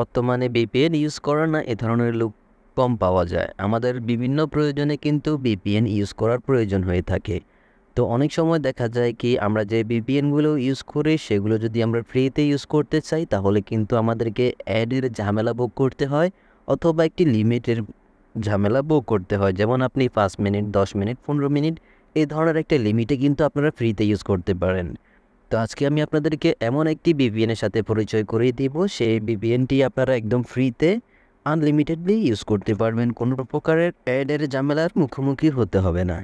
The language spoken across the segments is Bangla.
বর্তমানে বিপিএন ইউজ করা না এ ধরনের লোক কম পাওয়া যায় আমাদের বিভিন্ন প্রয়োজনে কিন্তু বিপিএন ইউজ করার প্রয়োজন হয়ে থাকে তো অনেক সময় দেখা যায় কি আমরা যে বিপিএনগুলো ইউজ করি সেগুলো যদি আমরা ফ্রিতে ইউজ করতে চাই তাহলে কিন্তু আমাদেরকে অ্যাডের ঝামেলা ভোগ করতে হয় অথবা একটি লিমিটের ঝামেলা ভোগ করতে হয় যেমন আপনি পাঁচ মিনিট দশ মিনিট পনেরো মিনিট এই ধরনের একটা লিমিটে কিন্তু আপনারা ফ্রিতে ইউজ করতে পারেন তো আজকে আমি আপনাদেরকে এমন একটি বিবিএনের সাথে পরিচয় করিয়ে দিব সেই বিবিএনটি আপনারা একদম ফ্রিতে আনলিমিটেডলি ইউজ করতে পারবেন কোনো প্রকারের অ্যাডের ঝামেলার মুখোমুখি হতে হবে না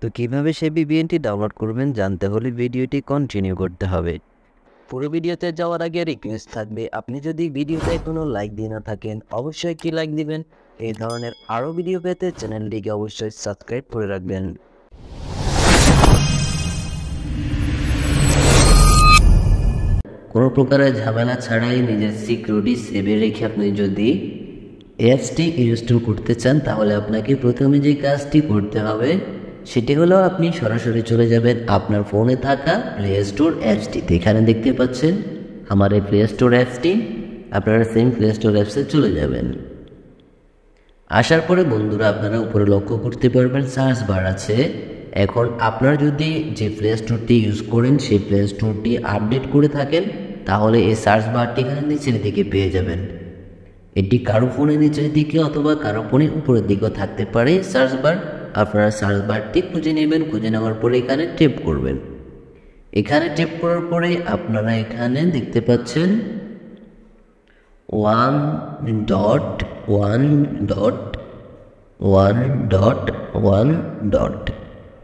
তো কীভাবে সেই বিবিএনটি ডাউনলোড করবেন জানতে হলে ভিডিওটি কন্টিনিউ করতে হবে পুরো ভিডিওতে যাওয়ার আগে রিকোয়েস্ট থাকবে আপনি যদি ভিডিওতে কোনো লাইক দিয়ে না থাকেন অবশ্যই কি লাইক দিবেন এই ধরনের আরও ভিডিও পেতে চ্যানেলটিকে অবশ্যই সাবস্ক্রাইব করে রাখবেন কোনো প্রকারের ঝামেলা ছাড়াই নিজের সিকিউরিটি সেভে রেখে আপনি যদি অ্যাপসটি ইনস্টল করতে চান তাহলে আপনাকে প্রথমে যে কাজটি করতে হবে সেটি হলো আপনি সরাসরি চলে যাবেন আপনার ফোনে থাকা প্লে স্টোর অ্যাপসটিতে এখানে দেখতে পাচ্ছেন আমার এই প্লে স্টোর অ্যাপসটি আপনারা সেম প্লে স্টোর অ্যাপসে চলে যাবেন আসার পরে বন্ধুরা আপনারা উপরে লক্ষ্য করতে পারবেন সার্চ বার আছে এখন আপনার যদি যে প্লে স্টোরটি ইউজ করেন সেই প্লে স্টোরটি আপডেট করে থাকেন তাহলে এই সার্চ বারটি এখানে নিচের দিকে পেয়ে যাবেন এটি কারো ফোনে নিচের দিকে অথবা কারো ফোনে উপরের দিকেও থাকতে পারে সার্চ বার আপনারা সার্চ বারটি খুঁজে নেবেন খুঁজে নেওয়ার পরে এখানে টেপ করবেন এখানে টেপ করার পরে আপনারা এখানে দেখতে পাচ্ছেন one dot one dot one dot one dot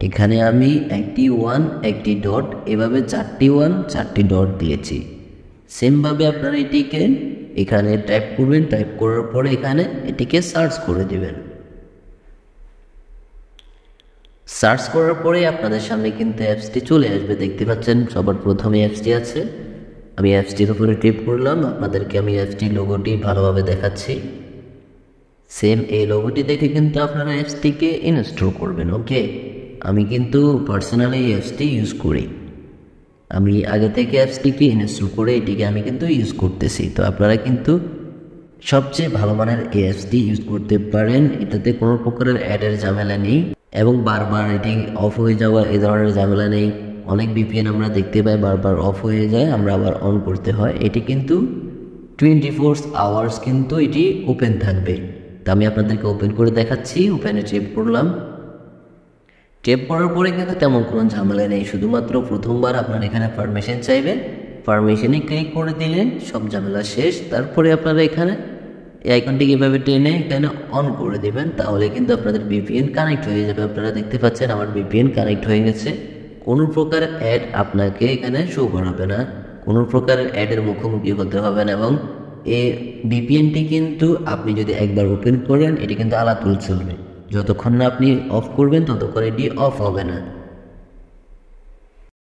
এখানে আমি একটি ওয়ান একটি ডট এভাবে চারটি ওয়ান চারটি ডট দিয়েছি সেমভাবে আপনারা এটিকে এখানে টাইপ করবেন টাইপ করার পরে এখানে এটিকে সার্চ করে দেবেন সার্চ করার পরে আপনাদের সামনে কিন্তু অ্যাপসটি চলে আসবে দেখতে পাচ্ছেন সবার প্রথমে অ্যাপসটি আছে আমি অ্যাপসটির উপরে টিপ করলাম আপনাদেরকে আমি অ্যাপসটির লোগোটি ভালোভাবে দেখাচ্ছি সেম এই লোগোটি দেখে কিন্তু আপনারা অ্যাপসটিকে ইনস্টল করবেন ওকে আমি কিন্তু পার্সোনালি এই অ্যাপসটি ইউজ করি আমি আগে থেকে অ্যাপসটিকে ইনস্টল করে এটিকে আমি কিন্তু ইউজ করতেছি তো আপনারা কিন্তু সবচেয়ে ভালো মানের এই অ্যাপসটি ইউজ করতে পারেন এটাতে কোনো প্রকারের অ্যাডের ঝামেলা নেই এবং বারবার এটি অফ হয়ে যাওয়া এ ধরনের ঝামেলা নেই অনেক বিপিএন আমরা দেখতে পাই বারবার অফ হয়ে যায় আমরা আবার অন করতে হয় এটি কিন্তু টোয়েন্টি ফোর আওয়ার্স কিন্তু এটি ওপেন থাকবে তো আমি আপনাদেরকে ওপেন করে দেখাচ্ছি ওপেনে চেক করলাম টেপ পড়ার পরে কিন্তু তেমন কোনো ঝামেলা নেই শুধুমাত্র প্রথমবার আপনার এখানে পারমিশন চাইবেন পারমিশনে ক্লিক করে দিলেন সব ঝামেলা শেষ তারপরে আপনারা এখানে এই আইকনটি কীভাবে টেনে এখানে অন করে দেবেন তাহলে কিন্তু আপনাদের বিপিএন কানেক্ট হয়ে যাবে আপনারা দেখতে পাচ্ছেন আমার বিপিএন কানেক্ট হয়ে গেছে কোনো প্রকার অ্যাড আপনাকে এখানে শো করাবে না কোনো প্রকার অ্যাডের মুখোমুখি হতে হবে না এবং এ বিপিএনটি কিন্তু আপনি যদি একবার ওপেন করেন এটি কিন্তু আলাদা চলবে যতক্ষণ না আপনি অফ করবেন ততক্ষণ এটি অফ হবে না